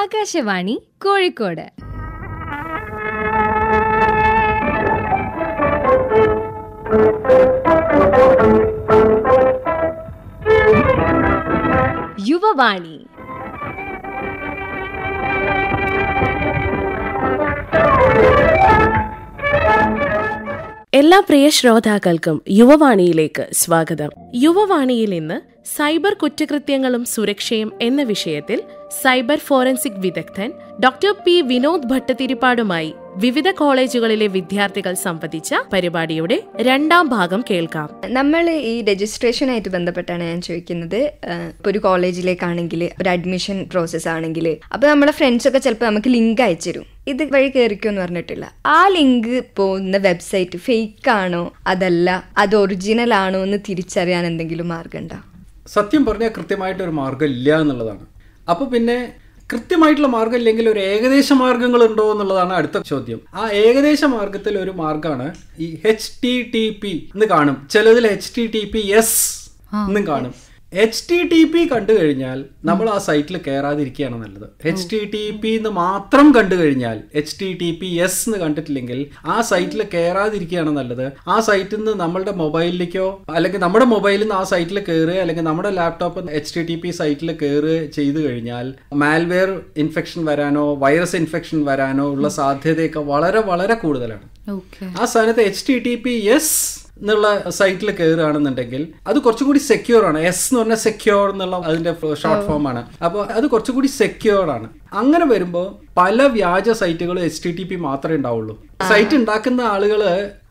ആകാശവാണി കോഴിക്കോട് യുവവാണി എല്ലാ പ്രിയ ശ്രോതാക്കൾക്കും യുവവാണിയിലേക്ക് സ്വാഗതം യുവവാണിയിൽ ഇന്ന് സൈബർ കുറ്റകൃത്യങ്ങളും സുരക്ഷയും എന്ന വിഷയത്തിൽ സൈബർ ഫോറൻസിക് വിദഗ്ധൻ ഡോക്ടർ പി വിനോദ് ഭട്ടതിരിപ്പാടുമായി വിവിധ കോളേജുകളിലെ വിദ്യാർത്ഥികൾ സംബന്ധിച്ച പരിപാടിയുടെ രണ്ടാം ഭാഗം കേൾക്കാം നമ്മൾ ഈ രജിസ്ട്രേഷനായിട്ട് ബന്ധപ്പെട്ടാണ് ഞാൻ ചോദിക്കുന്നത് ഒരു കോളേജിലേക്കാണെങ്കിൽ ഒരു അഡ്മിഷൻ പ്രോസസ്സ് ആണെങ്കിൽ അപ്പോൾ നമ്മുടെ ഫ്രണ്ട്സ് ഒക്കെ ചിലപ്പോൾ നമുക്ക് ലിങ്ക് അയച്ചു ഇത് വഴി കയറിക്കോന്ന് പറഞ്ഞിട്ടില്ല ആ ലിങ്ക് പോകുന്ന വെബ്സൈറ്റ് ഫേക്ക് ആണോ അതല്ല അത് ഒറിജിനൽ ആണോ എന്ന് തിരിച്ചറിയാൻ എന്തെങ്കിലും മാർഗം ഉണ്ടോ സത്യം പറഞ്ഞാൽ ഒരു മാർഗം ഇല്ല എന്നുള്ളതാണ് അപ്പോൾ പിന്നെ കൃത്യമായിട്ടുള്ള മാർഗം ഇല്ലെങ്കിൽ ഒരു ഏകദേശ ഉണ്ടോ എന്നുള്ളതാണ് അടുത്ത ചോദ്യം ആ ഏകദേശ മാർഗത്തിൽ ഒരു മാർഗമാണ് ഈ എച്ച് ടി ടി പി എന്ന് കാണും ചിലതിൽ H T T P S എന്നും കാണും എച്ച് ടി ടി പി കണ്ടു കഴിഞ്ഞാൽ നമ്മൾ ആ സൈറ്റിൽ കയറാതിരിക്കുകയാണ് നല്ലത് എച്ച് ടി ടി പി എന്ന് മാത്രം കണ്ടു കഴിഞ്ഞാൽ H T T P S എന്ന് കണ്ടിട്ടില്ലെങ്കിൽ ആ സൈറ്റിൽ കയറാതിരിക്കുകയാണ് നല്ലത് ആ സൈറ്റിൽ നിന്ന് നമ്മളുടെ മൊബൈലിലേക്കോ അല്ലെങ്കിൽ നമ്മുടെ മൊബൈലിൽ നിന്ന് ആ സൈറ്റിൽ കയറുക അല്ലെങ്കിൽ നമ്മുടെ laptop H T T P സൈറ്റിൽ കയറുക ചെയ്തു കഴിഞ്ഞാൽ മാൽവെയർ ഇൻഫെക്ഷൻ വരാനോ വൈറസ് ഇൻഫെക്ഷൻ വരാനോ ഉള്ള സാധ്യതയൊക്കെ വളരെ വളരെ കൂടുതലാണ് ആ സ്ഥാനത്ത് H T T P S എന്നുള്ള സൈറ്റിൽ കയറുകയാണെന്നുണ്ടെങ്കിൽ അത് കുറച്ചുകൂടി സെക്യൂർ ആണ് എസ് എന്ന് പറഞ്ഞാൽ സെക്യൂർ എന്നുള്ള അതിന്റെ ഷോർട്ട് ഫോം oh. ആണ് അപ്പോൾ അത് കുറച്ചുകൂടി സെക്യൂർ ആണ് അങ്ങനെ വരുമ്പോൾ പല വ്യാജ സൈറ്റുകൾ എച്ച് ടി ടി പി മാത്രമേ ഉണ്ടാവുള്ളൂ സൈറ്റ് ഉണ്ടാക്കുന്ന ആളുകൾ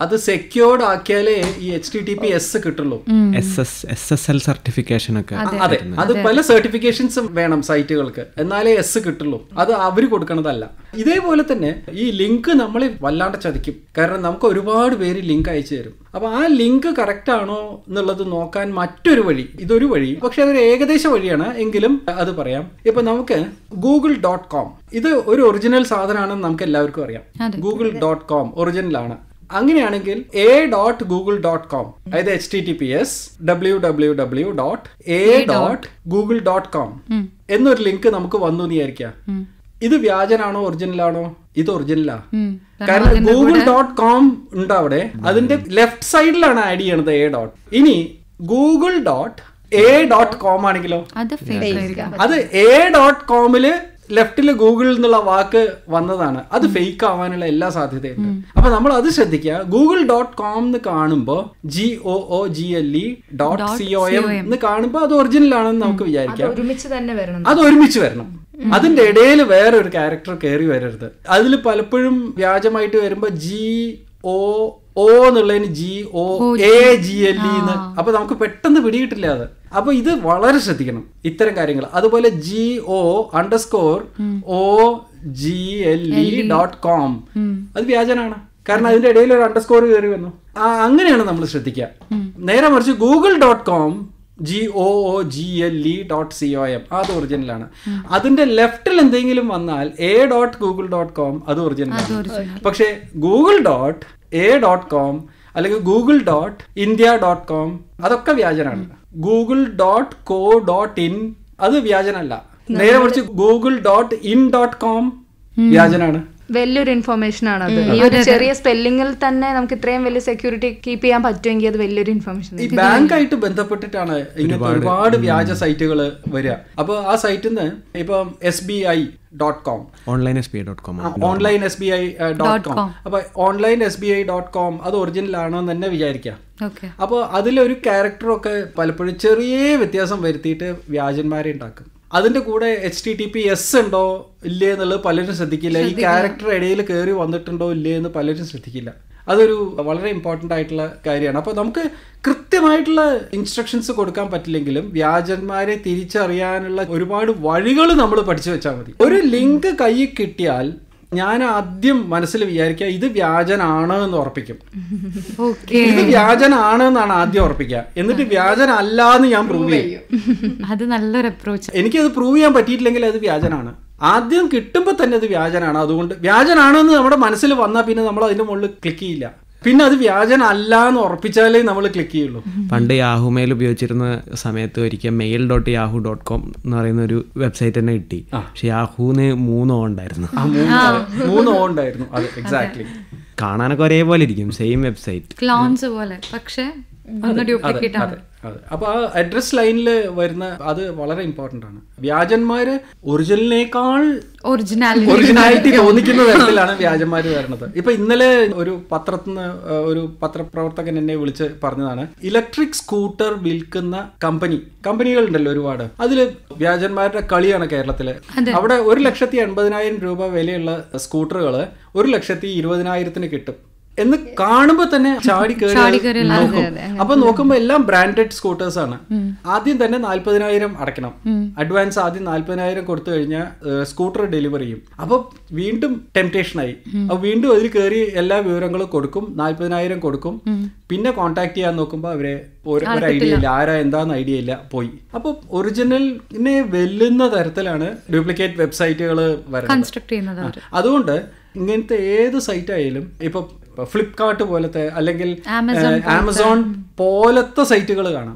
അത് സെക്യൂർഡ് ആക്കിയാലേ ഈ H T T P S കിട്ടുള്ളൂ സർട്ടിഫിക്കേഷൻ ഒക്കെ അതെ അത് പല സർട്ടിഫിക്കേഷൻസും വേണം സൈറ്റുകൾക്ക് എന്നാലേ എസ് കിട്ടുള്ളൂ അത് അവർ കൊടുക്കണതല്ല ഇതേപോലെ തന്നെ ഈ ലിങ്ക് നമ്മൾ വല്ലാണ്ട് ചതിക്കും കാരണം നമുക്ക് ഒരുപാട് പേര് ലിങ്ക് അയച്ചു തരും അപ്പൊ ആ ലിങ്ക് കറക്റ്റ് ആണോ എന്നുള്ളത് നോക്കാൻ മറ്റൊരു വഴി ഇതൊരു വഴി പക്ഷെ അതൊരു ഏകദേശ വഴിയാണ് എങ്കിലും അത് പറയാം ഇപ്പൊ നമുക്ക് ഗൂഗിൾ ഡോട്ട് കോം ഇത് ഒരു ഒറിജിനൽ സാധനമാണെന്ന് നമുക്ക് എല്ലാവർക്കും അറിയാം ഗൂഗിൾ ഡോട്ട് കോം ഒറിജിനൽ ആണ് അങ്ങനെയാണെങ്കിൽ A dot Google dot com അതായത് H T T P S W W W dot A dot Google dot com എന്നൊരു ലിങ്ക് നമുക്ക് വന്നു വിചാരിക്കാം ഇത് വ്യാജനാണോ ഒറിജിനലാണോ ഇത് ഒറിജിനലാ കാരണം ഗൂഗിൾ ഡോട്ട് കോം ഉണ്ട് അവിടെ അതിന്റെ ലെഫ്റ്റ് സൈഡിലാണ് ആഡ് ചെയ്യണത് എ ഡോട്ട് ഇനി Google dot A dot com ആണെങ്കിലോ അത് എ ഡോട്ട് കോമില് ലെഫ്റ്റിൽ ഗൂഗിൾ എന്നുള്ള വാക്ക് വന്നതാണ് അത് ഫേക്ക് ആവാനുള്ള എല്ലാ സാധ്യതയുണ്ട് അപ്പൊ നമ്മൾ അത് ശ്രദ്ധിക്കുക ഗൂഗിൾ ഡോട്ട് കോം എന്ന് കാണുമ്പോൾ G O O G L E dot C O M എന്ന് കാണുമ്പോൾ അത് ഒറിജിനൽ ആണെന്ന് നമുക്ക് വിചാരിക്കാം അത് ഒരുമിച്ച് വരണം അതിന്റെ ഇടയിൽ വേറെ ഒരു ക്യാരക്ടർ കയറി വരരുത് അതിൽ പലപ്പോഴും വ്യാജമായിട്ട് വരുമ്പോൾ ജി ഒ ഓ എന്നുള്ളതിന് G O A G L E എന്ന് അപ്പൊ നമുക്ക് പെട്ടെന്ന് പിടികിട്ടില്ല അത് അപ്പൊ ഇത് വളരെ ശ്രദ്ധിക്കണം ഇത്തരം കാര്യങ്ങൾ അതുപോലെ G O underscore O G L E dot com അത് വ്യാജനാണ് കാരണം അതിന്റെ ഇടയിൽ ഒരു അണ്ടർസ്കോർ കയറി വന്നു അങ്ങനെയാണ് നമ്മൾ ശ്രദ്ധിക്കുക നേരെ മറിച്ച് Google dot com G O G L E dot C O M അത് ഒറിജിനലാണ് അതിന്റെ ലെഫ്റ്റിൽ എന്തെങ്കിലും വന്നാൽ A dot Google dot com അത് ഒറിജിനലാണ് പക്ഷേ Google dot A dot com അല്ലെങ്കിൽ Google dot India dot com അതൊക്കെ വ്യാജനാണ് Google dot co dot in അത് വ്യാജനല്ല നേരെ മറിച്ച് Google dot in dot com വ്യാജനാണ് വലിയൊരു ഇൻഫർമേഷൻ ആണ് അത് ഈ ഒരു ചെറിയ സ്പെല്ലിങ്ങിൽ തന്നെ നമുക്ക് ഇത്രയും വലിയ സെക്യൂരിറ്റി കീപ്പ് ചെയ്യാൻ പറ്റുമെങ്കിൽ അത് വലിയൊരു ഇൻഫർമേഷൻ ഈ ബാങ്കായിട്ട് ബന്ധപ്പെട്ടിട്ടാണ് ഇങ്ങനത്തെ ഒരുപാട് വ്യാജ സൈറ്റുകൾ വരിക അപ്പോൾ ആ സൈറ്റിൽ നിന്ന് ഇപ്പം S B I dot com online S B I dot com online S B I dot com അപ്പൊ online S B I dot com അത് ഒറിജിനൽ ആണോ എന്ന് തന്നെ വിചാരിക്കാം അപ്പോൾ അതിലൊരു ക്യാരക്ടറൊക്കെ പലപ്പോഴും ചെറിയ വ്യത്യാസം വരുത്തിയിട്ട് വ്യാജന്മാരെ ഉണ്ടാക്കും അതിന്റെ കൂടെ H T T P S ഉണ്ടോ ഇല്ലേ എന്നുള്ളത് പലരും ശ്രദ്ധിക്കില്ല ഈ ക്യാരക്ടർ ഇടയിൽ കയറി വന്നിട്ടുണ്ടോ ഇല്ലേ എന്ന് പലരും ശ്രദ്ധിക്കില്ല അതൊരു വളരെ ഇമ്പോർട്ടൻ്റ് ആയിട്ടുള്ള കാര്യമാണ് അപ്പോൾ നമുക്ക് കൃത്യമായിട്ടുള്ള ഇൻസ്ട്രക്ഷൻസ് കൊടുക്കാൻ പറ്റില്ലെങ്കിലും വ്യാജന്മാരെ തിരിച്ചറിയാനുള്ള ഒരുപാട് വഴികൾ നമ്മൾ പഠിച്ചു വെച്ചാൽ മതി ഒരു ലിങ്ക് കയ്യിൽ കിട്ടിയാൽ ഞാൻ ആദ്യം മനസ്സിൽ വിചാരിക്കുക ഇത് വ്യാജനാണ് എന്ന് ഉറപ്പിക്കും ഇത് വ്യാജനാണ് എന്നാണ് ആദ്യം ഉറപ്പിക്കുക എന്നിട്ട് വ്യാജനല്ല എന്ന് ഞാൻ പ്രൂവ് ചെയ്യും അത് നല്ലൊരു അപ്രോച്ച് എനിക്കത് പ്രൂവ് ചെയ്യാൻ പറ്റിയിട്ടില്ലെങ്കിൽ അത് വ്യാജനാണ് ആദ്യം കിട്ടുമ്പോൾ തന്നെ അത് വ്യാജനാണ് അതുകൊണ്ട് വ്യാജനാണെന്ന് നമ്മുടെ മനസ്സിൽ വന്നാൽ പിന്നെ നമ്മൾ അതിന്റെ മുകളിൽ ക്ലിക്ക് ചെയ്യില്ല പിന്നെ അത് വ്യാജന അല്ല എന്ന് ഉറപ്പിച്ചാലേ നമ്മൾ ക്ലിക്ക് ചെയ്യുള്ളൂ പണ്ട് യാഹു മെയിൽ ഉപയോഗിച്ചിരുന്ന സമയത്ത് ഒരിക്കൽ mail dot Yahoo dot com എന്ന് പറയുന്ന ഒരു വെബ്സൈറ്റ് തന്നെ കിട്ടി പക്ഷെ യാഹുന് മൂന്ന് ഉണ്ടായിരുന്നു മൂന്ന് ഉണ്ടായിരുന്നു അത് എക്സാക്ട്ലി കാണാനൊക്കെ ഒരേപോലെ ഇരിക്കും സെയിം വെബ്സൈറ്റ് ക്ലോൺസ് പോലെ പക്ഷേ ഡ്യൂപ്ലിക്കേറ്റ് ആണ് അതെ അപ്പോൾ ആ അഡ്രസ് ലൈനിൽ വരുന്ന അത് വളരെ ഇമ്പോർട്ടന്റ് ആണ് വ്യാജന്മാര് ഒറിജിനലിനേക്കാൾ ഒറിജിനാലിറ്റി തോന്നിക്കുന്ന തരത്തിലാണ് വ്യാജന്മാര് വരുന്നത് ഇപ്പൊ ഇന്നലെ ഒരു പത്രത്തിന് ഒരു പത്രപ്രവർത്തകൻ എന്നെ വിളിച്ച് പറഞ്ഞതാണ് ഇലക്ട്രിക് സ്കൂട്ടർ വിൽക്കുന്ന കമ്പനി കമ്പനികൾ ഉണ്ടല്ലോ ഒരുപാട് അതിൽ വ്യാജന്മാരുടെ കളിയാണ് കേരളത്തില് അവിടെ ഒരു ലക്ഷത്തി എൺപതിനായിരം രൂപ വിലയുള്ള സ്കൂട്ടറുകൾ ഒരു ലക്ഷത്തി ഇരുപതിനായിരത്തിന് കിട്ടും എന്ന് കാണുമ്പോൾ തന്നെ ചാടി കയറി നോക്കും അപ്പൊ നോക്കുമ്പോൾ എല്ലാം ബ്രാൻഡഡ് സ്കൂട്ടേഴ്സ് ആണ് ആദ്യം തന്നെ നാല്പതിനായിരം അടക്കണം അഡ്വാൻസ് ആദ്യം നാല്പതിനായിരം കൊടുത്തു കഴിഞ്ഞാൽ സ്കൂട്ടർ ഡെലിവറി ചെയ്യും അപ്പൊ വീണ്ടും ആയി അപ്പൊ വീണ്ടും അതിൽ കയറി എല്ലാ വിവരങ്ങളും കൊടുക്കും നാല്പതിനായിരം കൊടുക്കും പിന്നെ കോൺടാക്ട് ചെയ്യാൻ നോക്കുമ്പോൾ അവരെ ഒരു ഐഡിയ ഇല്ല ആരാ എന്താന്ന് ഐഡിയ ഇല്ല പോയി അപ്പോൾ ഒറിജിനലിനെ വെല്ലുന്ന തരത്തിലാണ് ഡ്യൂപ്ലിക്കേറ്റ് വെബ്സൈറ്റുകൾ വരുന്നത് അതുകൊണ്ട് ഇങ്ങനത്തെ ഏത് സൈറ്റ് ആയാലും ഇപ്പൊ ഇപ്പൊ ഫ്ലിപ്കാർട്ട് പോലത്തെ അല്ലെങ്കിൽ ആമസോൺ പോലത്തെ സൈറ്റുകൾ കാണാം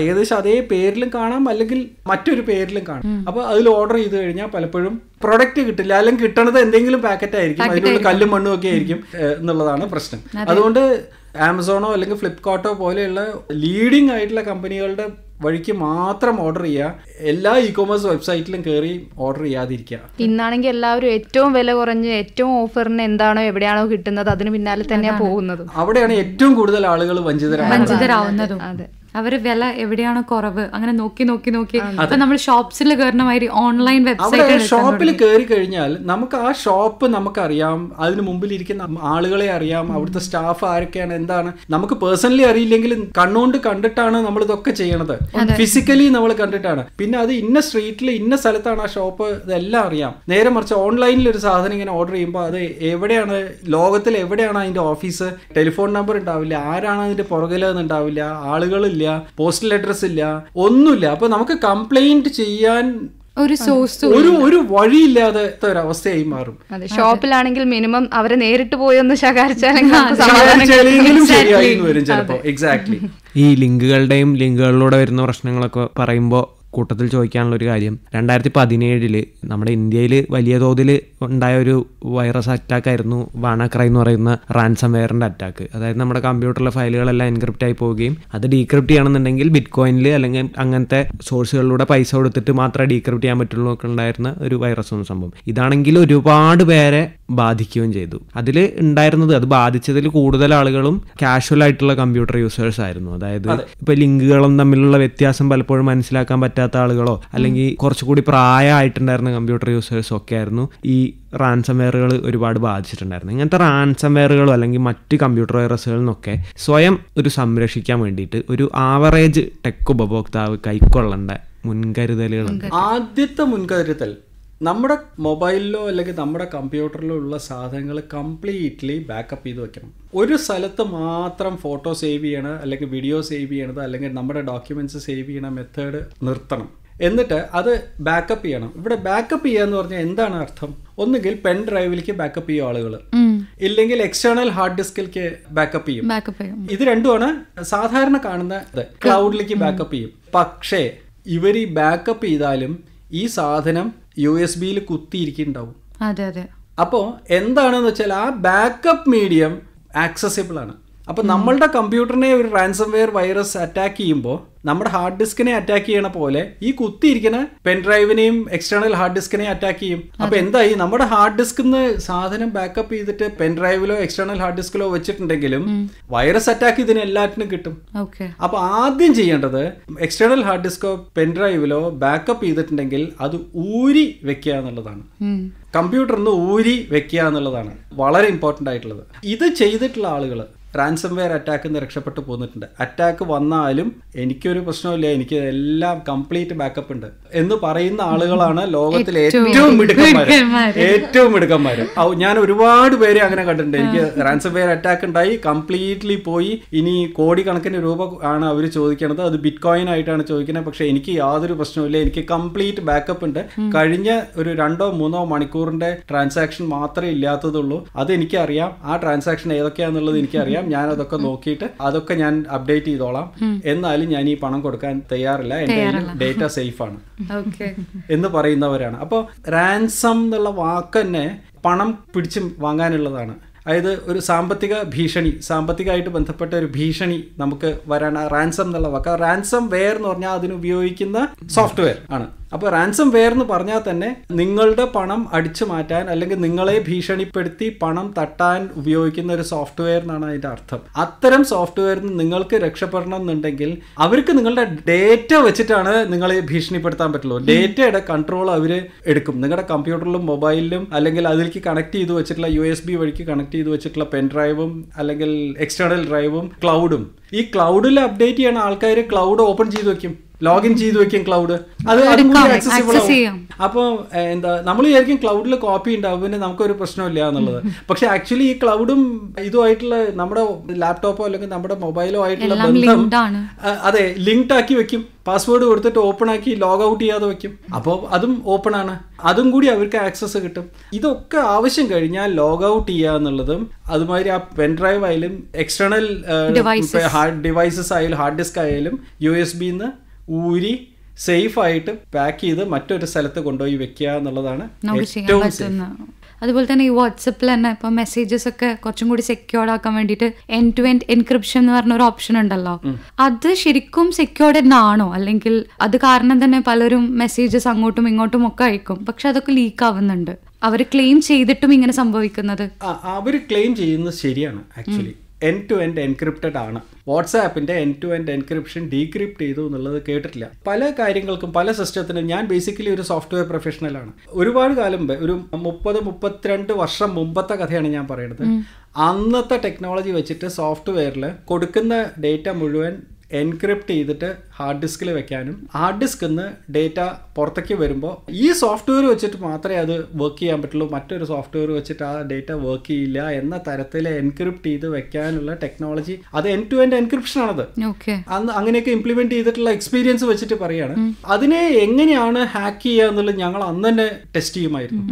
ഏകദേശം അതേ പേരിലും കാണാം അല്ലെങ്കിൽ മറ്റൊരു പേരിലും കാണാം അപ്പൊ അതിൽ ഓർഡർ ചെയ്ത് കഴിഞ്ഞാൽ പലപ്പോഴും പ്രൊഡക്റ്റ് കിട്ടില്ല അല്ലെങ്കിൽ കിട്ടണത് എന്തെങ്കിലും പാക്കറ്റ് ആയിരിക്കും അതിനുള്ള കല്ലും മണ്ണും ഒക്കെ ആയിരിക്കും എന്നുള്ളതാണ് പ്രശ്നം അതുകൊണ്ട് ആമസോണോ അല്ലെങ്കിൽ ഫ്ലിപ്കാർട്ടോ പോലെയുള്ള ലീഡിങ് ആയിട്ടുള്ള കമ്പനികളുടെ വഴിക്ക് മാത്രം ഓർഡർ ചെയ്യുക എല്ലാ ഇ കോമേഴ്സ് വെബ്സൈറ്റിലും കയറി ഓർഡർ ചെയ്യാതിരിക്കുക ഇന്നാണെങ്കിൽ എല്ലാവരും ഏറ്റവും വില കുറഞ്ഞ് ഏറ്റവും ഓഫറിന് എന്താണോ എവിടെയാണോ കിട്ടുന്നത് അതിന് പിന്നാലെ തന്നെയാണ് പോകുന്നത് അവിടെയാണ് ഏറ്റവും കൂടുതൽ ആളുകൾ വഞ്ചിതരാവുന്നത് അതെ അവര് വില എവിടെയാണ് കുറവ് അങ്ങനെ നോക്കി നോക്കി നോക്കി അപ്പൊ നമ്മൾ ഷോപ്സിൽ കയറുന്ന മാതിരി ഓൺലൈൻ വെബ്സൈറ്റ് ഷോപ്പിൽ കയറി കഴിഞ്ഞാൽ നമുക്ക് ആ ഷോപ്പ് നമുക്കറിയാം അതിന് മുമ്പിൽ ഇരിക്കുന്ന ആളുകളെ അറിയാം അവിടുത്തെ സ്റ്റാഫ് ആരൊക്കെയാണ് എന്താണ് നമുക്ക് പേഴ്സണലി അറിയില്ലെങ്കിൽ കണ്ണുകൊണ്ട് കണ്ടിട്ടാണ് നമ്മൾ ഇതൊക്കെ ചെയ്യണത് ഫിസിക്കലി നമ്മൾ കണ്ടിട്ടാണ് പിന്നെ അത് ഇന്ന സ്ട്രീറ്റിൽ ഇന്ന സ്ഥലത്താണ് ആ ഷോപ്പ് ഇതെല്ലാം അറിയാം നേരെ മറിച്ച് ഓൺലൈനിൽ ഒരു സാധനം ഇങ്ങനെ ഓർഡർ ചെയ്യുമ്പോൾ അത് എവിടെയാണ് ലോകത്തിൽ എവിടെയാണ് അതിന്റെ ഓഫീസ് ടെലിഫോൺ നമ്പർ ഉണ്ടാവില്ല ആരാണ് അതിന്റെ പുറകിലെന്നുണ്ടാവില്ല ആളുകൾ ഇല്ല പോസ്റ്റൽ അഡ്രസ് ഇല്ല ഒന്നുമില്ല അപ്പോൾ നമുക്ക് കംപ്ലൈന്റ് ചെയ്യാൻ ഒരു സോഴ്സ് ഒരു ഒരു വഴിയില്ലാത്ത ഒരവസ്ഥയായി മാറും ഷോപ്പിലാണെങ്കിൽ മിനിമം അവരെ നേരിട്ട് പോയി ഒന്ന് ശകാരിച്ചാലെങ്കിലും ചിലപ്പോ ഈ ലിങ്കുകളുടെയും ലിങ്കുകളിലൂടെ വരുന്ന പ്രശ്നങ്ങളൊക്കെ പറയുമ്പോൾ കൂട്ടത്തിൽ ചോദിക്കാനുള്ള ഒരു കാര്യം രണ്ടായിരത്തി പതിനേഴിൽ നമ്മുടെ ഇന്ത്യയിൽ വലിയ തോതിൽ ഉണ്ടായ ഒരു വൈറസ് അറ്റാക്ക് ആയിരുന്നു വാണാക്രൈ എന്ന് പറയുന്ന റാൻസം വെയറിൻ്റെ അറ്റാക്ക് അതായത് നമ്മുടെ കമ്പ്യൂട്ടറിലെ ഫയലുകളെല്ലാം എൻക്രിപ്റ്റ് ആയി പോവുകയും അത് ഡീക്രിപ്റ്റ് ചെയ്യണമെന്നുണ്ടെങ്കിൽ ബിറ്റ് കോയിനിൽ അല്ലെങ്കിൽ അങ്ങനത്തെ സോഴ്സുകളിലൂടെ പൈസ കൊടുത്തിട്ട് മാത്രമേ ഡീക്രിപ്റ്റ് ചെയ്യാൻ പറ്റുള്ളൂ ഒക്കെ ഉണ്ടായിരുന്ന ഒരു വൈറസ് എന്ന സംഭവം ഇതാണെങ്കിൽ ഒരുപാട് പേരെ ബാധിക്കുകയും ചെയ്തു അതിൽ ഉണ്ടായിരുന്നത് അത് ബാധിച്ചതിൽ കൂടുതൽ ആളുകളും കാഷ്വൽ ആയിട്ടുള്ള കമ്പ്യൂട്ടർ യൂസേഴ്സ് ആയിരുന്നു അതായത് ഇപ്പൊ ലിങ്കുകളും തമ്മിലുള്ള വ്യത്യാസം പലപ്പോഴും മനസ്സിലാക്കാൻ പറ്റാത്ത ആളുകളോ അല്ലെങ്കിൽ കുറച്ചുകൂടി പ്രായമായിട്ടുണ്ടായിരുന്ന കമ്പ്യൂട്ടർ യൂസേഴ്സും ഒക്കെ ആയിരുന്നു ഈ റാൻസംവെയറുകൾ ഒരുപാട് ബാധിച്ചിട്ടുണ്ടായിരുന്നു ഇങ്ങനത്തെ റാൻസംവെയറുകളോ അല്ലെങ്കിൽ മറ്റ് കമ്പ്യൂട്ടർ വൈറസുകളിൽ നിന്നൊക്കെ സ്വയം ഒരു സംരക്ഷിക്കാൻ വേണ്ടിയിട്ട് ഒരു ആവറേജ് ടെക് ഉപഭോക്താവ് കൈക്കൊള്ളേണ്ട മുൻകരുതലുകൾ ആദ്യത്തെ മുൻകരുതൽ നമ്മുടെ മൊബൈലിലോ അല്ലെങ്കിൽ നമ്മുടെ കമ്പ്യൂട്ടറിലോ ഉള്ള സാധനങ്ങൾ കംപ്ലീറ്റ്ലി ബാക്കപ്പ് ചെയ്ത് വെക്കണം ഒരു സ്ഥലത്ത് മാത്രം ഫോട്ടോ സേവ് ചെയ്യണ അല്ലെങ്കിൽ വീഡിയോ സേവ് ചെയ്യണത് അല്ലെങ്കിൽ നമ്മുടെ ഡോക്യുമെൻറ്റ്സ് സേവ് ചെയ്യണ മെത്തേഡ് നിർത്തണം എന്നിട്ട് അത് ബാക്കപ്പ് ചെയ്യണം ഇവിടെ ബാക്കപ്പ് ചെയ്യുക എന്ന് പറഞ്ഞാൽ എന്താണ് അർത്ഥം ഒന്നുകിൽ പെൻ ഡ്രൈവിലേക്ക് ബാക്കപ്പ് ചെയ്യും ആളുകൾ ഇല്ലെങ്കിൽ എക്സ്റ്റേണൽ ഹാർഡ് ഡിസ്കിലേക്ക് ബാക്കപ്പ് ചെയ്യും ഇത് രണ്ടുമാണ് സാധാരണ കാണുന്ന ക്ലൗഡിലേക്ക് ബാക്കപ്പ് ചെയ്യും പക്ഷേ ഇവർ ഈ ബാക്കപ്പ് ചെയ്താലും ഈ സാധനം യു എസ് ബിയിൽ കുത്തിയിരിക്കുന്നുണ്ടാവും അതെ അതെ അപ്പോൾ എന്താണെന്ന് വെച്ചാൽ ആ ബാക്കപ്പ് മീഡിയം ആക്സസിബിൾ ആണ് അപ്പോൾ നമ്മളുടെ കമ്പ്യൂട്ടറിനെ ഒരു റാൻസം വെയർ വൈറസ് അറ്റാക്ക് ചെയ്യുമ്പോൾ നമ്മുടെ ഹാർഡ് ഡിസ്കിനെ അറ്റാക്ക് ചെയ്യണ പോലെ ഈ കുത്തിയിരിക്കുന്ന പെൻഡ്രൈവിനെയും എക്സ്റ്റേണൽ ഹാർഡ് ഡിസ്കിനെയും അറ്റാക്ക് ചെയ്യും അപ്പൊ എന്തായി നമ്മുടെ ഹാർഡ് ഡിസ്കിൽ നിന്ന് സാധനം ബാക്കപ്പ് ചെയ്തിട്ട് പെൻഡ്രൈവിലോ എക്സ്റ്റേണൽ ഹാർഡ് ഡിസ്കിലോ വെച്ചിട്ടുണ്ടെങ്കിലും വൈറസ് അറ്റാക്ക് ഇതിന് എല്ലാറ്റിനും കിട്ടും അപ്പൊ ആദ്യം ചെയ്യേണ്ടത് എക്സ്റ്റേണൽ ഹാർഡ് ഡിസ്കോ പെൻഡ്രൈവിലോ ബാക്കപ്പ് ചെയ്തിട്ടുണ്ടെങ്കിൽ അത് ഊരി വെക്കുക എന്നുള്ളതാണ് കമ്പ്യൂട്ടറിൽ ഊരി വെക്കുക എന്നുള്ളതാണ് വളരെ ഇമ്പോർട്ടന്റ് ആയിട്ടുള്ളത് ഇത് ചെയ്തിട്ടുള്ള ആളുകൾ റാൻസം വെയർ അറ്റാക്കിൽ നിന്ന് രക്ഷപ്പെട്ടു പോന്നിട്ടുണ്ട് അറ്റാക്ക് വന്നാലും എനിക്കൊരു പ്രശ്നമില്ല എനിക്ക് എല്ലാം കംപ്ലീറ്റ് ബാക്കപ്പ് ഉണ്ട് എന്ന് പറയുന്ന ആളുകളാണ് ലോകത്തിലെ ഏറ്റവും മിടുക്കന്മാർ ഏറ്റവും മിടുക്കന്മാർ ഞാൻ ഒരുപാട് പേരെ അങ്ങനെ കണ്ടിട്ടുണ്ട് എനിക്ക് റാൻസം വെയർ അറ്റാക്ക് ഉണ്ടായി കംപ്ലീറ്റ്ലി പോയി ഇനി കോടിക്കണക്കിന് രൂപ ആണ് അവർ ചോദിക്കുന്നത് അത് ബിറ്റ് കോയിൻ ആയിട്ടാണ് ചോദിക്കുന്നത് പക്ഷെ എനിക്ക് യാതൊരു പ്രശ്നമില്ല എനിക്ക് കംപ്ലീറ്റ് ബാക്കപ്പ് ഉണ്ട് കഴിഞ്ഞ ഒരു രണ്ടോ മൂന്നോ മണിക്കൂറിന്റെ ട്രാൻസാക്ഷൻ മാത്രമേ ഇല്ലാത്തതുള്ളൂ അത് എനിക്കറിയാം ആ ട്രാൻസാക്ഷൻ ഏതൊക്കെയാണെന്നുള്ളത് എനിക്കറിയാം പറയാം ഞാൻ അതൊക്കെ നോക്കിയിട്ട് അതൊക്കെ ഞാൻ അപ്ഡേറ്റ് ചെയ്തോളാം എന്നാലും ഞാൻ ഈ പണം കൊടുക്കാൻ തയ്യാറില്ല എൻ്റെ ഡേറ്റ സേഫ് ആണ് എന്ന് പറയുന്നവരാണ് അപ്പോൾ റാൻസം എന്നുള്ള വാക്ക് തന്നെ പണം പിടിച്ചും വാങ്ങാനുള്ളതാണ് അതായത് ഒരു സാമ്പത്തിക ഭീഷണി സാമ്പത്തികമായിട്ട് ബന്ധപ്പെട്ട ഒരു ഭീഷണി നമുക്ക് വരാൻ റാൻസം എന്നുള്ള വാക്ക് റാൻസം വെയർ എന്ന് പറഞ്ഞാൽ അതിന് ഉപയോഗിക്കുന്ന സോഫ്റ്റ്വെയർ ആണ് അപ്പോൾ റാൻസം വെയർ എന്ന് പറഞ്ഞാൽ തന്നെ നിങ്ങളുടെ പണം അടിച്ചു മാറ്റാൻ അല്ലെങ്കിൽ നിങ്ങളെ ഭീഷണിപ്പെടുത്തി പണം തട്ടാൻ ഉപയോഗിക്കുന്ന ഒരു സോഫ്റ്റ്വെയർ എന്നാണ് അതിന്റെ അർത്ഥം അത്തരം സോഫ്റ്റ്വെയറിൽ നിന്ന് നിങ്ങൾക്ക് രക്ഷപ്പെടണം എന്നുണ്ടെങ്കിൽ അവർക്ക് നിങ്ങളുടെ ഡേറ്റ വെച്ചിട്ടാണ് നിങ്ങളെ ഭീഷണിപ്പെടുത്താൻ പറ്റുള്ളൂ ഡേറ്റയുടെ കൺട്രോൾ അവർ എടുക്കും നിങ്ങളുടെ കമ്പ്യൂട്ടറിലും മൊബൈലിലും അല്ലെങ്കിൽ അതിലേക്ക് കണക്ട് ചെയ്ത് വെച്ചിട്ടുള്ള യു എസ് ബി വഴിക്ക് കണക്ട് ചെയ്ത് വെച്ചിട്ടുള്ള പെൻ ഡ്രൈവും അല്ലെങ്കിൽ എക്സ്റ്റേണൽ ഡ്രൈവും ക്ലൗഡും ഈ ക്ലൗഡിൽ അപ്ഡേറ്റ് ചെയ്യണ ആൾക്കാർ ക്ലൗഡ് ഓപ്പൺ ചെയ്ത് വെക്കും ലോഗിൻ ചെയ്ത് വെക്കും ക്ലൗഡ് അത് അപ്പൊ അപ്പോൾ എന്താ നമ്മൾ വിചാരിക്കും ക്ലൗഡിൽ കോപ്പി ഉണ്ടാവും പിന്നെ നമുക്കൊരു പ്രശ്നമില്ല എന്നുള്ളത് പക്ഷെ ആക്ച്വലി ഈ ക്ലൗഡും ഇതുമായിട്ടുള്ള നമ്മുടെ ലാപ്ടോപ്പോ അല്ലെങ്കിൽ നമ്മുടെ മൊബൈലോ ആയിട്ടുള്ള ബന്ധം അതെ ലിങ്ക്ഡ് ആക്കി വെക്കും പാസ്വേഡ് കൊടുത്തിട്ട് ഓപ്പൺ ആക്കി ലോഗ് ഔട്ട് ചെയ്യാതെ വയ്ക്കും അപ്പോൾ അതും ഓപ്പൺ ആണ് അതും കൂടി അവർക്ക് ആക്സസ് കിട്ടും ഇതൊക്കെ ആവശ്യം കഴിഞ്ഞാൽ ലോഗ് ഔട്ട് ചെയ്യുക എന്നുള്ളതും അതുമാതിരി ആ പെൻ ഡ്രൈവ് ആയാലും എക്സ്റ്റേണൽ ഹാർഡ് ഡിവൈസസ് ആയാലും ഹാർഡ് ഡിസ്ക് ആയാലും യു എസ് നിന്ന് ഊരി സേഫ് ആയിട്ട് പാക്ക് ചെയ്ത് മറ്റൊരു സ്ഥലത്ത് കൊണ്ടുപോയി വെക്കുക എന്നുള്ളതാണ് ഏറ്റവും അതുപോലെ തന്നെ ഈ വാട്സപ്പിൽ തന്നെ ഇപ്പൊ മെസ്സേജസ് ഒക്കെ കുറച്ചും കൂടി സെക്യൂർഡ് ആക്കാൻ വേണ്ടിട്ട് എൻ ടു എൻ എൻക്രിപ്ഷൻ എന്ന് പറഞ്ഞ ഒരു ഓപ്ഷൻ ഉണ്ടല്ലോ അത് ശരിക്കും സെക്യൂർഡ് എന്നാണോ അല്ലെങ്കിൽ അത് കാരണം തന്നെ പലരും മെസ്സേജസ് അങ്ങോട്ടും ഇങ്ങോട്ടും ഒക്കെ അയക്കും പക്ഷെ അതൊക്കെ ലീക്ക് ആവുന്നുണ്ട് അവർ ക്ലെയിം ചെയ്തിട്ടും ഇങ്ങനെ സംഭവിക്കുന്നത് അവർ ക്ലെയിം ചെയ്യുന്നത് ശരിയാണ് actually end to end encrypted ആണ് വാട്സാപ്പിൻ്റെ end to end encryption decrypt ചെയ്തു എന്നുള്ളത് കേട്ടിട്ടില്ല പല കാര്യങ്ങൾക്കും പല സിസ്റ്റത്തിനും ഞാൻ ബേസിക്കലി ഒരു സോഫ്റ്റ്വെയർ പ്രൊഫഷണലാണ് ഒരുപാട് കാലം ഒരു മുപ്പത് മുപ്പത്തിരണ്ട് വർഷം മുമ്പത്തെ കഥയാണ് ഞാൻ പറയുന്നത് അന്നത്തെ ടെക്നോളജി വെച്ചിട്ട് സോഫ്റ്റ്വെയറിൽ കൊടുക്കുന്ന ഡേറ്റ മുഴുവൻ എൻക്രിപ്റ്റ് ചെയ്തിട്ട് ഹാർഡ് ഡിസ്കിൽ വെക്കാനും ഹാർഡ് ഡിസ്കിൽ നിന്ന് ഡേറ്റ പുറത്തേക്ക് വരുമ്പോൾ ഈ സോഫ്റ്റ്വെയർ വെച്ചിട്ട് മാത്രമേ അത് വർക്ക് ചെയ്യാൻ പറ്റുള്ളൂ മറ്റൊരു സോഫ്റ്റ്വെയർ വെച്ചിട്ട് ആ ഡേറ്റ വർക്ക് ചെയ്യില്ല എന്ന തരത്തിൽ എൻക്രിപ്റ്റ് ചെയ്ത് വെക്കാനുള്ള ടെക്നോളജി അത് എൻ ടു എൻ എൻക്രിപ്ഷൻ ആണത് അന്ന് അങ്ങനെയൊക്കെ ഇംപ്ലിമെന്റ് ചെയ്തിട്ടുള്ള എക്സ്പീരിയൻസ് വെച്ചിട്ട് പറയാണ് അതിനെ എങ്ങനെയാണ് ഹാക്ക് ചെയ്യുക എന്നുള്ളത് ഞങ്ങൾ അന്ന് തന്നെ ടെസ്റ്റ് ചെയ്യുമായിരുന്നു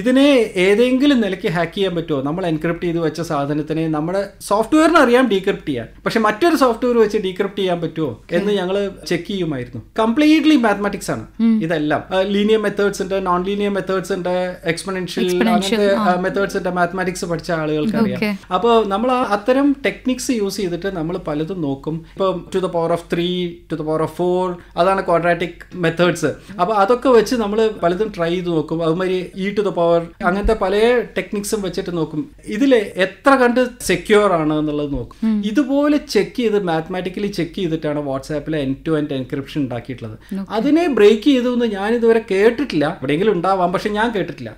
ഇതിനെ ഏതെങ്കിലും നിലയ്ക്ക് ഹാക്ക് ചെയ്യാൻ പറ്റുമോ നമ്മൾ എൻക്രിപ്റ്റ് ചെയ്ത് വെച്ച സാധനത്തിനെ നമ്മുടെ സോഫ്റ്റ്വെയറിനറിയാം അറിയാം ഡീക്രിപ്റ്റ് ചെയ്യാൻ പക്ഷെ മറ്റൊരു സോഫ്റ്റ്വെയർ വെച്ച് ഡീക്രിപ്റ്റ് ചെയ്യാൻ പറ്റുമോ എന്ന് ഞങ്ങൾ ചെക്ക് ചെയ്യുമായിരുന്നു കംപ്ലീറ്റ്ലി മാത്തമാറ്റിക്സ് ആണ് ഇതെല്ലാം ലീനിയർ മെത്തേഡ്സ് ഉണ്ട് നോൺ ലീനിയർ മെത്തേഡ്സ് ഉണ്ട് എക്സ്പെനൻഷ്യൽ മെത്തേഡ്സ് ഉണ്ട് മാത്തമാറ്റിക്സ് പഠിച്ച ആളുകൾക്ക് അറിയാം അപ്പോൾ നമ്മൾ അത്തരം ടെക്നിക്സ് യൂസ് ചെയ്തിട്ട് നമ്മൾ പലതും നോക്കും ഇപ്പം to the power of three to the power of four അതാണ് ക്വാഡ്രാറ്റിക് മെത്തേഡ്സ് അപ്പോൾ അതൊക്കെ വെച്ച് നമ്മൾ പലതും ട്രൈ ചെയ്ത് നോക്കും അതുമാതിരി ഇ ടു ദ പവർ അങ്ങനത്തെ പല ടെക്നിക്സും വെച്ചിട്ട് നോക്കും ഇതിൽ എത്ര കണ്ട് സെക്യൂർ ആണ് എന്നുള്ളത് നോക്കും ഇതുപോലെ ചെക്ക് ചെയ്ത് മാത്മാറ്റിക്കൽ ബേസിക്കലി ചെക്ക് ചെയ്തിട്ടാണ് വാട്സാപ്പിലെ എൻ ടു എൻഡ് എൻക്രിപ്ഷൻ ഉണ്ടാക്കിയിട്ടുള്ളത് അതിനെ ബ്രേക്ക് ചെയ്തു എന്ന് ഞാൻ ഇതുവരെ കേട്ടിട്ടില്ല എവിടെയെങ്കിലും ഉണ്ടാവാം പക്ഷെ ഞാൻ കേട്ടിട്ടില്ല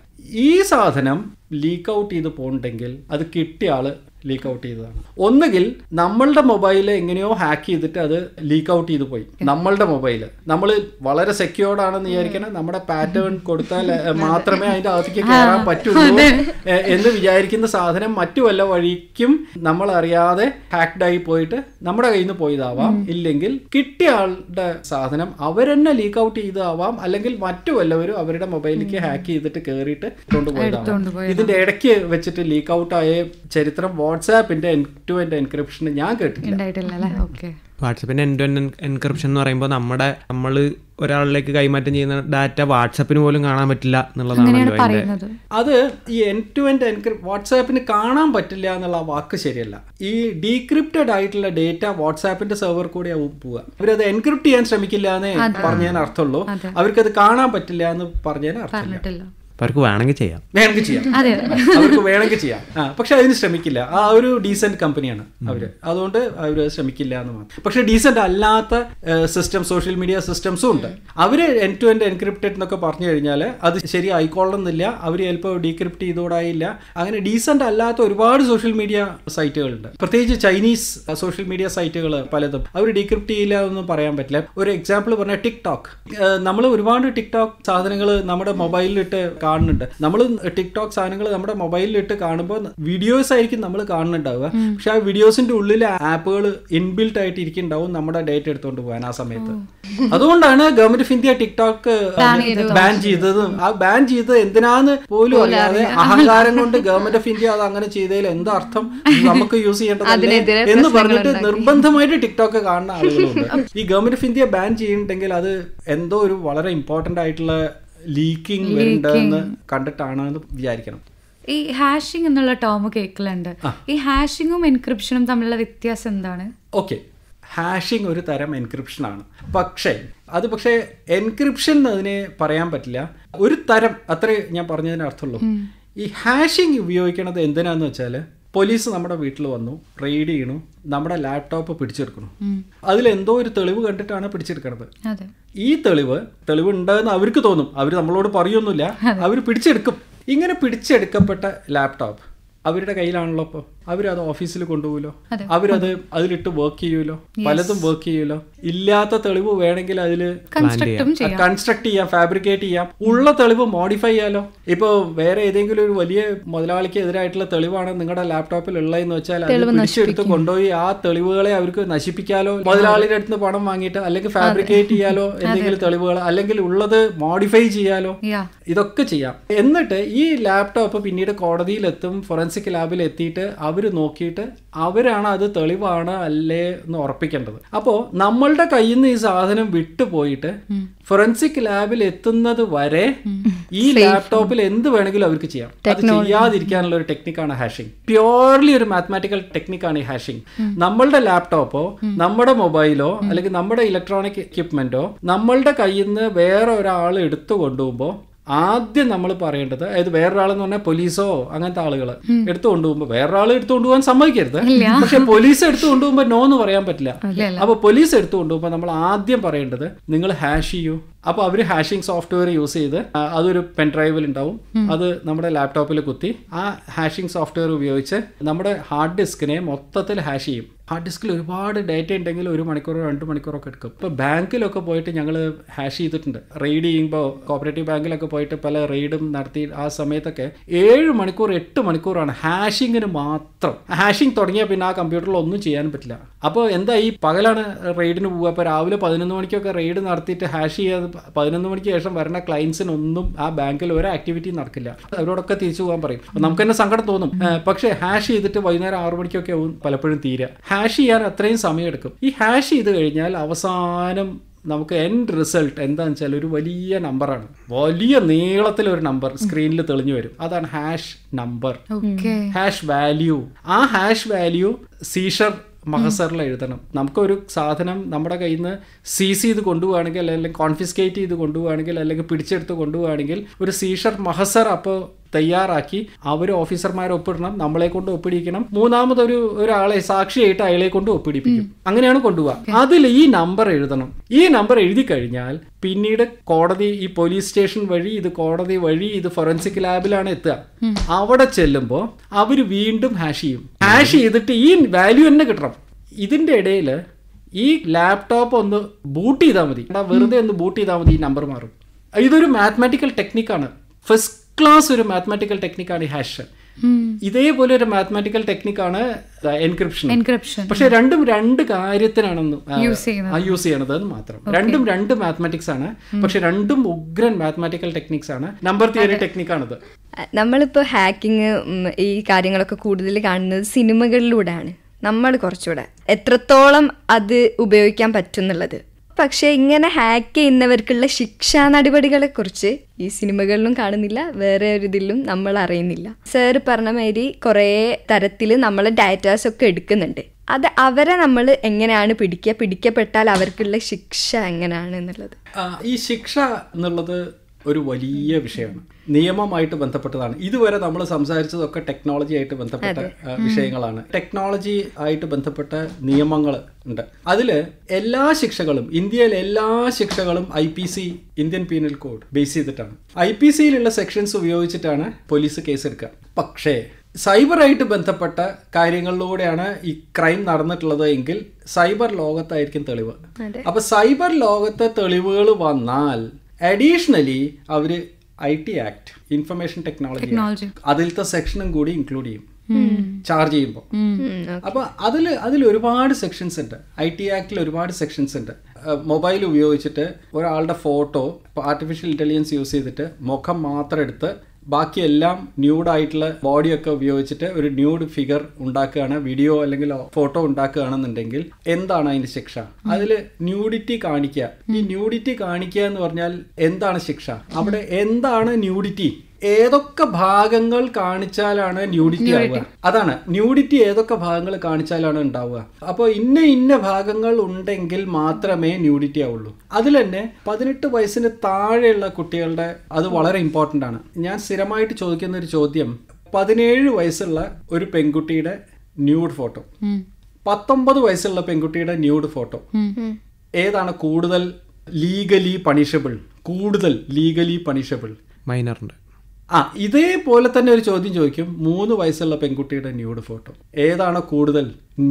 ഈ സാധനം ലീക്ക് ഔട്ട് ചെയ്ത് പോകണ്ടെങ്കിൽ അത് കിട്ടിയ ആള് ലീക്ക് ഔട്ട് ചെയ്തതാണ് ഒന്നുകിൽ നമ്മളുടെ മൊബൈൽ എങ്ങനെയോ ഹാക്ക് ചെയ്തിട്ട് അത് ലീക്ക് ഔട്ട് ചെയ്ത് പോയി നമ്മളുടെ മൊബൈൽ നമ്മൾ വളരെ സെക്യൂർഡ് ആണെന്ന് വിചാരിക്കണം നമ്മുടെ പാറ്റേൺ കൊടുത്താൽ മാത്രമേ അതിന്റെ അകത്തേക്ക് കയറാൻ പറ്റുള്ളൂ എന്ന് വിചാരിക്കുന്ന സാധനം മറ്റു വല്ല വഴിക്കും നമ്മൾ അറിയാതെ ആയി പോയിട്ട് നമ്മുടെ കയ്യിൽ നിന്ന് പോയതാവാം ഇല്ലെങ്കിൽ കിട്ടിയ ആളുടെ സാധനം അവരെന്നെ ലീക്ക് ഔട്ട് ചെയ്തതാവാം അല്ലെങ്കിൽ മറ്റു വല്ലവരും അവരുടെ മൊബൈലിലേക്ക് ഹാക്ക് ചെയ്തിട്ട് കയറിയിട്ട് കൊണ്ടുപോയതാവാം ഇതിന്റെ ഇടയ്ക്ക് വെച്ചിട്ട് ലീക്ക് ഔട്ട് ആയ ചരിത്രം വാട്സാപ്പിന്റെ ടു എൻഡ് എൻക്രിപ്ഷൻ ഞാൻ കേട്ടിട്ടില്ല വാട്സപ്പിന്റെ എൻഡ് ടു എൻ എൻക്രിപ്ഷൻ എന്ന് പറയുമ്പോൾ നമ്മുടെ നമ്മൾ ഒരാളിലേക്ക് കൈമാറ്റം ചെയ്യുന്ന ഡാറ്റ വാട്സപ്പിന് പോലും കാണാൻ പറ്റില്ല എന്നുള്ളതാണ് അത് ഈ എൻ ടു എൻഡ് എൻക്രിപ്റ്റ് വാട്സാപ്പിന് കാണാൻ പറ്റില്ല എന്നുള്ള വാക്ക് ശരിയല്ല ഈ ഡീക്രിപ്റ്റഡ് ആയിട്ടുള്ള ഡേറ്റ വാട്സാപ്പിന്റെ സെർവർ കൂടെ പോവുക അവരത് എൻക്രിപ്റ്റ് ചെയ്യാൻ ശ്രമിക്കില്ല എന്ന് പറഞ്ഞതിന് അർത്ഥമുള്ളൂ അവർക്കത് കാണാൻ പറ്റില്ല എന്ന് പറഞ്ഞതിന് അർത്ഥമില്ല അവർക്ക് വേണമെങ്കിൽ ചെയ്യാം വേണമെങ്കിൽ ചെയ്യാം അവർക്ക് വേണമെങ്കിൽ ചെയ്യാം ആ പക്ഷെ അതിന് ശ്രമിക്കില്ല ആ ഒരു ഡീസെന്റ് കമ്പനിയാണ് അവര് അതുകൊണ്ട് അവര് ശ്രമിക്കില്ല എന്ന് മാത്രം പക്ഷെ ഡീസെന്റ് അല്ലാത്ത സിസ്റ്റം സോഷ്യൽ മീഡിയ സിസ്റ്റംസും ഉണ്ട് അവര് എൻ ടു എൻ്റെ എൻക്രിപ്റ്റഡ് എന്നൊക്കെ പറഞ്ഞു കഴിഞ്ഞാൽ അത് ശരി ആയിക്കൊള്ളുന്നില്ല അവർ ചിലപ്പോൾ ഡീക്രിപ്റ്റ് ചെയ്തോടായില്ല അങ്ങനെ ഡീസെന്റ് അല്ലാത്ത ഒരുപാട് സോഷ്യൽ മീഡിയ സൈറ്റുകളുണ്ട് പ്രത്യേകിച്ച് ചൈനീസ് സോഷ്യൽ മീഡിയ സൈറ്റുകൾ പലതും അവർ ഡീക്രിപ്റ്റ് ചെയ്യില്ല എന്നൊന്നും പറയാൻ പറ്റില്ല ഒരു എക്സാമ്പിൾ പറഞ്ഞാൽ ടിക്ടോക്ക് നമ്മൾ ഒരുപാട് ടിക്ടോക്ക് സാധനങ്ങൾ നമ്മുടെ മൊബൈലിലിട്ട് കാണാൻ കാണുന്നുണ്ട് നമ്മൾ ടിക്ടോക്ക് സാധനങ്ങൾ നമ്മുടെ മൊബൈലിലിട്ട് കാണുമ്പോൾ വീഡിയോസ് ആയിരിക്കും നമ്മൾ കാണുന്നുണ്ടാവുക പക്ഷെ ആ വീഡിയോസിന്റെ ഉള്ളിൽ ആപ്പുകൾ ഇൻബിൽറ്റ് ആയിട്ട് ഇരിക്കുന്നുണ്ടാവും നമ്മുടെ ഡേറ്റ് എടുത്തുകൊണ്ട് പോകാൻ ആ സമയത്ത് അതുകൊണ്ടാണ് government of India TikTok ban ചെയ്തതും ആ ബാൻ ചെയ്തത് എന്തിനാന്ന് പോലും അറിയാതെ അഹങ്കാരം കൊണ്ട് ഗവൺമെന്റ് ഓഫ് ഇന്ത്യ അത് അങ്ങനെ ചെയ്തതിൽ എന്തർത്ഥം നമുക്ക് യൂസ് ചെയ്യേണ്ടത് എന്ന് പറഞ്ഞിട്ട് നിർബന്ധമായിട്ട് ടിക്ടോക്ക് കാണുന്ന ആളുകളുണ്ട് ഈ ഗവൺമെന്റ് ഓഫ് ഇന്ത്യ ബാൻ ചെയ്യുന്നുണ്ടെങ്കിൽ അത് എന്തോ ഒരു വളരെ ഇമ്പോർട്ടന്റ് ആയിട്ടുള്ള ലീക്കിംഗ് വരുന്നുണ്ടെന്ന് കണ്ടിട്ടാണ് വിചാരിക്കണം ഈ ഹാഷിംഗ് എന്നുള്ള ടോം കേൾക്കലുണ്ട് ഈ ഹാഷിങ്ങും എൻക്രിപ്ഷനും തമ്മിലുള്ള വ്യത്യാസം എന്താണ് ഓക്കെ ഹാഷിംഗ് ഒരു തരം എൻക്രിപ്ഷൻ ആണ് പക്ഷേ അത് പക്ഷേ എൻക്രിപ്ഷൻ അതിനെ പറയാൻ പറ്റില്ല ഒരു തരം അത്രേ ഞാൻ പറഞ്ഞതിന് അർത്ഥമുള്ളൂ ഈ ഹാഷിംഗ് ഉപയോഗിക്കണത് എന്തിനാന്ന് വെച്ചാൽ പോലീസ് നമ്മുടെ വീട്ടിൽ വന്നു റെയ്ഡ് ചെയ്യണു നമ്മുടെ ലാപ്ടോപ്പ് പിടിച്ചെടുക്കണു എന്തോ ഒരു തെളിവ് കണ്ടിട്ടാണ് പിടിച്ചെടുക്കണത് ഈ തെളിവ് തെളിവ് ഉണ്ടെന്ന് അവർക്ക് തോന്നും അവർ നമ്മളോട് പറയൊന്നുമില്ല അവർ പിടിച്ചെടുക്കും ഇങ്ങനെ പിടിച്ചെടുക്കപ്പെട്ട ലാപ്ടോപ്പ് അവരുടെ കയ്യിലാണല്ലോ അപ്പൊ അവരത് ഓഫീസിൽ കൊണ്ടുപോകുമല്ലോ അവരത് അതിലിട്ട് വർക്ക് ചെയ്യുമല്ലോ പലതും വർക്ക് ചെയ്യുമല്ലോ ഇല്ലാത്ത തെളിവ് വേണമെങ്കിൽ അതിൽ കൺസ്ട്രക്ട് ചെയ്യാം ഫാബ്രിക്കേറ്റ് ചെയ്യാം ഉള്ള തെളിവ് മോഡിഫൈ ചെയ്യാലോ ഇപ്പൊ വേറെ ഏതെങ്കിലും ഒരു വലിയ മുതലാളിക്ക് എതിരായിട്ടുള്ള തെളിവാണ് നിങ്ങളുടെ ലാപ്ടോപ്പിൽ ഉള്ളതെന്ന് വെച്ചാൽ അത് പിടിച്ചെടുത്ത് കൊണ്ടുപോയി ആ തെളിവുകളെ അവർക്ക് നശിപ്പിക്കാലോ മുതലാളിയുടെ അടുത്ത് പണം വാങ്ങിയിട്ട് അല്ലെങ്കിൽ ഫാബ്രിക്കേറ്റ് ചെയ്യാലോ എന്തെങ്കിലും തെളിവുകൾ അല്ലെങ്കിൽ ഉള്ളത് മോഡിഫൈ ചെയ്യാലോ ഇതൊക്കെ ചെയ്യാം എന്നിട്ട് ഈ ലാപ്ടോപ്പ് പിന്നീട് കോടതിയിലെത്തും ഫോറൻസിക് ഫോറൻസിക് ലാബിൽ എത്തിയിട്ട് അവർ നോക്കിയിട്ട് അവരാണ് അത് തെളിവാണ് അല്ലേ എന്ന് ഉറപ്പിക്കേണ്ടത് അപ്പോൾ നമ്മളുടെ കയ്യിൽ നിന്ന് ഈ സാധനം വിട്ടുപോയിട്ട് ഫോറൻസിക് ലാബിൽ എത്തുന്നത് വരെ ഈ ലാപ്ടോപ്പിൽ എന്ത് വേണമെങ്കിലും അവർക്ക് ചെയ്യാം അത് ചെയ്യാതിരിക്കാനുള്ള ഒരു ടെക്നിക്കാണ് ഹാഷിംഗ് പ്യോർലി ഒരു മാത്തമാറ്റിക്കൽ ടെക്നിക്കാണ് ഈ ഹാഷിംഗ് നമ്മളുടെ ലാപ്ടോപ്പോ നമ്മുടെ മൊബൈലോ അല്ലെങ്കിൽ നമ്മുടെ ഇലക്ട്രോണിക് എക്യുപ്മെന്റോ നമ്മളുടെ കയ്യിൽ നിന്ന് വേറെ ഒരാൾ എടുത്തു കൊണ്ടുപോകുമ്പോൾ ആദ്യം നമ്മൾ പറയേണ്ടത് അതായത് വേറൊരാളെന്ന് പറഞ്ഞാൽ പോലീസോ അങ്ങനത്തെ ആളുകൾ എടുത്തു കൊണ്ടുപോകുമ്പോൾ വേറൊരാൾ എടുത്തു കൊണ്ടുപോകാൻ സമ്മതിക്കരുത് പക്ഷെ പോലീസ് എടുത്തു കൊണ്ടുപോകുമ്പോൾ നോ എന്ന് പറയാൻ പറ്റില്ല അപ്പൊ പോലീസ് എടുത്തു കൊണ്ടുപോകുമ്പോൾ നമ്മൾ ആദ്യം പറയേണ്ടത് നിങ്ങൾ ഹാഷ് ചെയ്യൂ അപ്പോൾ അവർ ഹാഷിംഗ് സോഫ്റ്റ്വെയർ യൂസ് ചെയ്ത് അതൊരു പെൻ ഡ്രൈവിൽ ഉണ്ടാവും അത് നമ്മുടെ ലാപ്ടോപ്പിൽ കുത്തി ആ ഹാഷിംഗ് സോഫ്റ്റ്വെയർ ഉപയോഗിച്ച് നമ്മുടെ ഹാർഡ് ഡിസ്കിനെ മൊത്തത്തിൽ ഹാഷ് ചെയ്യും ഹാർഡ് ഡിസ്കിൽ ഒരുപാട് ഡേറ്റ ഉണ്ടെങ്കിൽ ഒരു മണിക്കൂറോ രണ്ട് മണിക്കൂറോ ഒക്കെ എടുക്കും ഇപ്പൊ ബാങ്കിലൊക്കെ പോയിട്ട് ഞങ്ങൾ ഹാഷ് ചെയ്തിട്ടുണ്ട് റെയ്ഡ് ചെയ്യുമ്പോൾ കോപ്പറേറ്റീവ് ബാങ്കിലൊക്കെ പോയിട്ട് പല റെയ്ഡും നടത്തി ആ സമയത്തൊക്കെ ഏഴ് മണിക്കൂർ എട്ട് മണിക്കൂറാണ് ഹാഷിങ്ങിന് മാത്രം ഹാഷിങ് തുടങ്ങിയാൽ പിന്നെ ആ കമ്പ്യൂട്ടറിൽ ഒന്നും ചെയ്യാൻ പറ്റില്ല അപ്പോൾ എന്താ ഈ പകലാണ് റെയ്ഡിന് പോവുക അപ്പോൾ രാവിലെ പതിനൊന്ന് മണിക്കൊക്കെ റെയ്ഡ് നടത്തിയിട്ട് ഹാഷ് ചെയ്യാൻ പതിനൊന്ന് മണിക്ക് ശേഷം വരുന്ന ക്ലയൻസിനൊന്നും ആ ബാങ്കിൽ ഒരു ആക്ടിവിറ്റി നടക്കില്ല അവരോടൊക്കെ തിരിച്ചു പോകാൻ പറയും നമുക്ക് തന്നെ സങ്കടം തോന്നും പക്ഷേ ഹാഷ് ചെയ്തിട്ട് വൈകുന്നേരം ആറു മണിക്കൊക്കെ ആവും പലപ്പോഴും തീരുക ഹാഷ് ചെയ്യാൻ അത്രയും സമയമെടുക്കും ഈ ഹാഷ് ചെയ്ത് കഴിഞ്ഞാൽ അവസാനം നമുക്ക് എൻഡ് റിസൾട്ട് എന്താണെന്ന് വെച്ചാൽ ഒരു വലിയ നമ്പറാണ് വലിയ നീളത്തിൽ ഒരു നമ്പർ സ്ക്രീനിൽ തെളിഞ്ഞു വരും അതാണ് ഹാഷ് നമ്പർ ഹാഷ് വാല്യൂ ആ ഹാഷ് വാല്യൂ സീഷർ മഹസറിൽ എഴുതണം നമുക്കൊരു സാധനം നമ്മുടെ കയ്യിൽ നിന്ന് സീസ് ചെയ്ത് കൊണ്ടുപോകുകയാണെങ്കിൽ അല്ലെങ്കിൽ കോൺഫിസ്കേറ്റ് ചെയ്ത് കൊണ്ടുപോകുകയാണെങ്കിൽ അല്ലെങ്കിൽ പിടിച്ചെടുത്ത് കൊണ്ടുപോകുകയാണെങ്കിൽ ഒരു സീഷർ മഹസർ അപ്പോൾ തയ്യാറാക്കി അവർ ഓഫീസർമാരെ ഒപ്പിടണം നമ്മളെ കൊണ്ട് ഒപ്പിടിക്കണം മൂന്നാമതൊരു ഒരാളെ സാക്ഷിയായിട്ട് അയാളെ കൊണ്ട് ഒപ്പിടിപ്പിക്കും അങ്ങനെയാണ് കൊണ്ടുപോകുക അതിൽ ഈ നമ്പർ എഴുതണം ഈ നമ്പർ എഴുതി കഴിഞ്ഞാൽ പിന്നീട് കോടതി ഈ പോലീസ് സ്റ്റേഷൻ വഴി ഇത് കോടതി വഴി ഇത് ഫോറൻസിക് ലാബിലാണ് എത്തുക അവിടെ ചെല്ലുമ്പോൾ അവർ വീണ്ടും ഹാഷ് ചെയ്യും ഹാഷ് ചെയ്തിട്ട് ഈ വാല്യൂ തന്നെ കിട്ടണം ഇതിന്റെ ഇടയിൽ ഈ ലാപ്ടോപ്പ് ഒന്ന് ബൂട്ട് ചെയ്താൽ മതി വെറുതെ ഒന്ന് ബൂട്ട് ചെയ്താൽ മതി ഈ നമ്പർ മാറും ഇതൊരു മാത്തമാറ്റിക്കൽ ടെക്നിക്കാണ് ഫസ്റ്റ് ക്ലാസ് ഒരു മാത്തമാറ്റിക്കൽ ടെക്നിക്കാണ് ഈ ഹാഷ് ഇതേപോലെ ഒരു മാത്തമാറ്റിക്കൽ ടെക്നിക്കാണ് എൻക്രിപ്ഷൻ എൻക്രിപ്ഷൻ പക്ഷെ രണ്ടും രണ്ട് കാര്യത്തിനാണെന്ന് യൂസ് ചെയ്യണത് എന്ന് മാത്രം രണ്ടും രണ്ട് മാത്തമാറ്റിക്സ് ആണ് പക്ഷെ രണ്ടും ഉഗ്രൻ മാത്തമാറ്റിക്കൽ ടെക്നിക്സ് ആണ് നമ്പർ തിയറി ടെക്നിക്കാണിത് നമ്മളിപ്പോ ഹാക്കിങ് ഈ കാര്യങ്ങളൊക്കെ കൂടുതൽ കാണുന്നത് സിനിമകളിലൂടെയാണ് നമ്മൾ കുറച്ചുകൂടെ എത്രത്തോളം അത് ഉപയോഗിക്കാൻ പറ്റുന്നുള്ളത് പക്ഷേ ഇങ്ങനെ ഹാക്ക് ചെയ്യുന്നവർക്കുള്ള ശിക്ഷാ നടപടികളെ കുറിച്ച് ഈ സിനിമകളിലും കാണുന്നില്ല വേറെ ഒരു ഇതിലും നമ്മൾ അറിയുന്നില്ല സാർ പറഞ്ഞ മാതിരി കുറേ തരത്തിൽ നമ്മൾ ഡാറ്റാസ് ഒക്കെ എടുക്കുന്നുണ്ട് അത് അവരെ നമ്മൾ എങ്ങനെയാണ് പിടിക്കുക പിടിക്കപ്പെട്ടാൽ അവർക്കുള്ള ശിക്ഷ എങ്ങനെയാണ് എന്നുള്ളത് ഈ ശിക്ഷ എന്നുള്ളത് ഒരു വലിയ വിഷയമാണ് നിയമമായിട്ട് ബന്ധപ്പെട്ടതാണ് ഇതുവരെ നമ്മൾ സംസാരിച്ചതൊക്കെ ടെക്നോളജി ആയിട്ട് ബന്ധപ്പെട്ട വിഷയങ്ങളാണ് ടെക്നോളജി ആയിട്ട് ബന്ധപ്പെട്ട നിയമങ്ങൾ ഉണ്ട് അതിൽ എല്ലാ ശിക്ഷകളും ഇന്ത്യയിലെ എല്ലാ ശിക്ഷകളും I P C Indian penal code base ചെയ്തിട്ടാണ് ഐ പി സിയിലുള്ള സെക്ഷൻസ് ഉപയോഗിച്ചിട്ടാണ് പോലീസ് കേസ് എടുക്കുക പക്ഷേ സൈബറായിട്ട് ബന്ധപ്പെട്ട കാര്യങ്ങളിലൂടെയാണ് ഈ ക്രൈം നടന്നിട്ടുള്ളത് എങ്കിൽ സൈബർ ലോകത്തായിരിക്കും തെളിവ് അപ്പൊ സൈബർ ലോകത്തെ തെളിവുകൾ വന്നാൽ അഡീഷണലി അവർ I T act information technology അതിലത്തെ സെക്ഷനും കൂടി ഇൻക്ലൂഡ് ചെയ്യും ചാർജ് ചെയ്യുമ്പോൾ അപ്പൊ അതിൽ അതിൽ ഒരുപാട് സെക്ഷൻസ് ഉണ്ട് ഐ ടി ആക്ടിൽ ഒരുപാട് സെക്ഷൻസ് ഉണ്ട് മൊബൈൽ ഉപയോഗിച്ചിട്ട് ഒരാളുടെ ഫോട്ടോ ആർട്ടിഫിഷ്യൽ ഇന്റലിജൻസ് യൂസ് ചെയ്തിട്ട് മുഖം മാത്രം എടുത്ത് ബാക്കിയെല്ലാം ന്യൂഡായിട്ടുള്ള ബോഡിയൊക്കെ ഉപയോഗിച്ചിട്ട് ഒരു ന്യൂഡ് ഫിഗർ ഉണ്ടാക്കുകയാണ് വീഡിയോ അല്ലെങ്കിൽ ഫോട്ടോ ഉണ്ടാക്കുകയാണെന്നുണ്ടെങ്കിൽ എന്താണ് അതിന് ശിക്ഷ അതിൽ ന്യൂഡിറ്റി കാണിക്കുക ഈ ന്യൂഡിറ്റി കാണിക്കുക എന്ന് പറഞ്ഞാൽ എന്താണ് ശിക്ഷ അവിടെ എന്താണ് ന്യൂഡിറ്റി ഏതൊക്കെ ഭാഗങ്ങൾ കാണിച്ചാലാണ് ന്യൂഡിറ്റി ആവുക അതാണ് ന്യൂഡിറ്റി ഏതൊക്കെ ഭാഗങ്ങൾ കാണിച്ചാലാണ് ഉണ്ടാവുക അപ്പോൾ ഇന്ന ഇന്ന ഭാഗങ്ങൾ ഉണ്ടെങ്കിൽ മാത്രമേ ന്യൂഡിറ്റി ആവുള്ളൂ അതിൽ തന്നെ പതിനെട്ട് വയസ്സിന് താഴെയുള്ള കുട്ടികളുടെ അത് വളരെ ഇമ്പോർട്ടൻ്റ് ആണ് ഞാൻ സ്ഥിരമായിട്ട് ചോദിക്കുന്ന ഒരു ചോദ്യം പതിനേഴ് വയസ്സുള്ള ഒരു പെൺകുട്ടിയുടെ ന്യൂഡ് ഫോട്ടോ പത്തൊമ്പത് വയസ്സുള്ള പെൺകുട്ടിയുടെ ന്യൂഡ് ഫോട്ടോ ഏതാണ് കൂടുതൽ ലീഗലി പണിഷബിൾ കൂടുതൽ ലീഗലി പണിഷബിൾ മൈനറിന്റെ ആ ഇതേപോലെ തന്നെ ഒരു ചോദ്യം ചോദിക്കും മൂന്ന് വയസ്സുള്ള പെൺകുട്ടിയുടെ ന്യൂഡ് ഫോട്ടോ ഏതാണ് കൂടുതൽ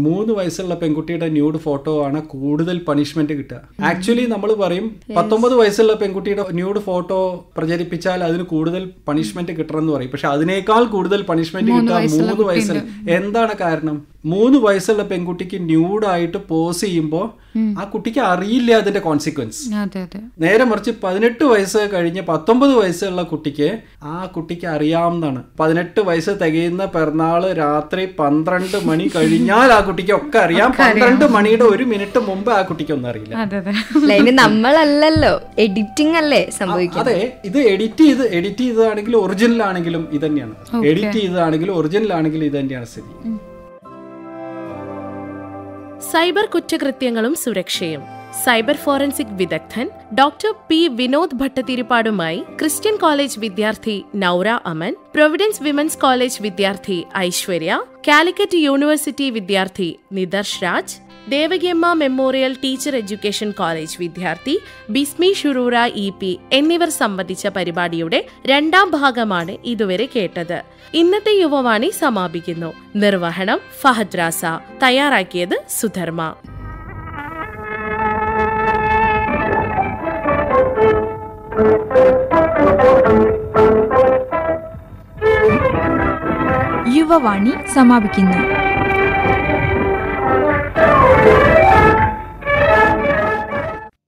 മൂന്ന് വയസ്സുള്ള പെൺകുട്ടിയുടെ ന്യൂഡ് ഫോട്ടോ ആണ് കൂടുതൽ പണിഷ്മെന്റ് കിട്ടുക ആക്ച്വലി നമ്മൾ പറയും പത്തൊമ്പത് വയസ്സുള്ള പെൺകുട്ടിയുടെ ന്യൂഡ് ഫോട്ടോ പ്രചരിപ്പിച്ചാൽ അതിന് കൂടുതൽ പണിഷ്മെന്റ് കിട്ടണം എന്ന് പറയും പക്ഷെ അതിനേക്കാൾ കൂടുതൽ പണിഷ്മെന്റ് കിട്ടുക മൂന്ന് വയസ്സിൽ എന്താണ് കാരണം മൂന്ന് വയസ്സുള്ള പെൺകുട്ടിക്ക് ന്യൂഡായിട്ട് പോസ് ചെയ്യുമ്പോൾ ആ കുട്ടിക്ക് അറിയില്ല അതിന്റെ കോൺസിക്വൻസ് നേരെ മറിച്ച് പതിനെട്ട് വയസ്സ് കഴിഞ്ഞ് പത്തൊമ്പത് വയസ്സുള്ള കുട്ടിക്ക് ആ കുട്ടിക്ക് അറിയാവുന്നതാണ് പതിനെട്ട് വയസ്സ് തികയുന്ന പിറന്നാള് രാത്രി പന്ത്രണ്ട് മണി കഴിഞ്ഞാൽ ആ കുട്ടിക്ക് ഒക്കെ അറിയാം പന്ത്രണ്ട് മണിയുടെ ഒരു മിനിറ്റ് മുമ്പ് ആ കുട്ടിക്ക് ഒന്നും അറിയില്ല നമ്മളല്ലല്ലോ എഡിറ്റിംഗ് അല്ലേ സംഭവിക്കുന്നത് അതെ ഇത് എഡിറ്റ് ചെയ്ത് എഡിറ്റ് ചെയ്തതാണെങ്കിലും ഒറിജിനൽ ആണെങ്കിലും ഇത് തന്നെയാണ് എഡിറ്റ് ചെയ്തതാണെങ്കിലും ഒറിജിനൽ ആണെങ്കിലും ഇത് തന്നെയാണ് സ്ഥിതി സൈബർ കുറ്റകൃത്യങ്ങളും സുരക്ഷയും സൈബർ ഫോറൻസിക് വിദഗ്ധൻ ഡോക്ടർ പി വിനോദ് ഭട്ടതിരിപ്പാടുമായി ക്രിസ്ത്യൻ കോളേജ് വിദ്യാർത്ഥി Noura Aman Providence women's college വിദ്യാർത്ഥി ഐശ്വര്യ കാലിക്കറ്റ് യൂണിവേഴ്സിറ്റി വിദ്യാർത്ഥി Nidarsh Raj Devakiamma memorial teacher education college വിദ്യാർത്ഥി ബിസ്മി ഷുറൂറ ഇ പി എന്നിവർ സംബന്ധിച്ച പരിപാടിയുടെ രണ്ടാം ഭാഗമാണ് ഇതുവരെ കേട്ടത് ഇന്നത്തെ യുവവാണി സമാപിക്കുന്നു നിർവഹണം ഫഹദ്രാസ തയ്യാറാക്കിയത് സുധർമ്മ దైవవాణి సమాപിకింది